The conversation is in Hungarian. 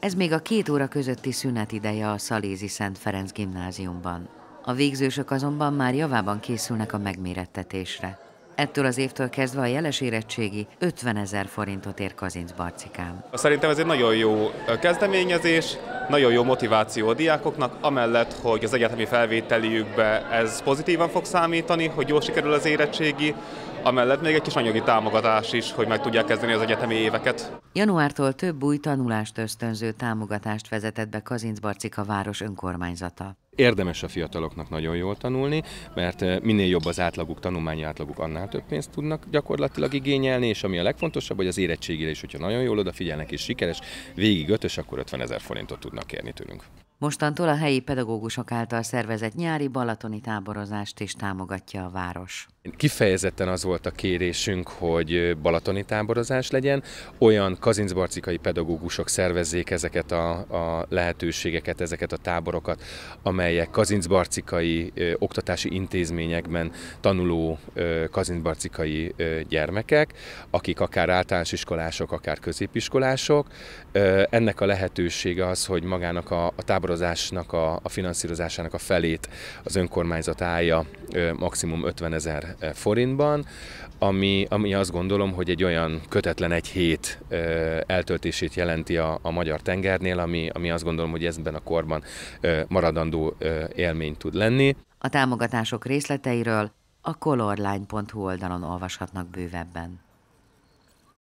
Ez még a két óra közötti szünet ideje a Szalézi Szent Ferenc gimnáziumban. A végzősök azonban már javában készülnek a megmérettetésre. Ettől az évtől kezdve a jeles érettségi 50 ezer forintot ér Kazinc Barcikám. Szerintem ez egy nagyon jó kezdeményezés, nagyon jó motiváció a diákoknak, amellett, hogy az egyetemi felvételiükbe ez pozitívan fog számítani, hogy jól sikerül az érettségi, amellett még egy kis anyagi támogatás is, hogy meg tudják kezdeni az egyetemi éveket. Januártól több új tanulást ösztönző támogatást vezetett be Kazincbarcika város önkormányzata. Érdemes a fiataloknak nagyon jól tanulni, mert eh, minél jobb az átlaguk, tanulmányi átlaguk, annál több pénzt tudnak gyakorlatilag igényelni, és ami a legfontosabb, hogy az érettségére is, hogyha nagyon jól odafigyelnek és sikeres, végig ötös, akkor 50 ezer forintot tudnak kérni tőlünk. Mostantól a helyi pedagógusok által szervezett nyári balatoni táborozást is támogatja a város. Kifejezetten az volt a kérésünk, hogy balatoni táborozás legyen, olyan kazincbarcikai pedagógusok szervezzék ezeket a, a lehetőségeket, ezeket a táborokat, amelyek kazincbarcikai ö, oktatási intézményekben tanuló ö, kazincbarcikai ö, gyermekek, akik akár általános iskolások, akár középiskolások. Ö, ennek a lehetősége az, hogy magának a, a táborozásnak a, a finanszírozásának a felét az önkormányzat állja ö, maximum 50 ezer E, forintban, ami, ami azt gondolom, hogy egy olyan kötetlen egy hét e, eltöltését jelenti a, a magyar tengernél, ami, ami azt gondolom, hogy ezben a korban e, maradandó élmény tud lenni. A támogatások részleteiről a colorline.hu oldalon olvashatnak bővebben.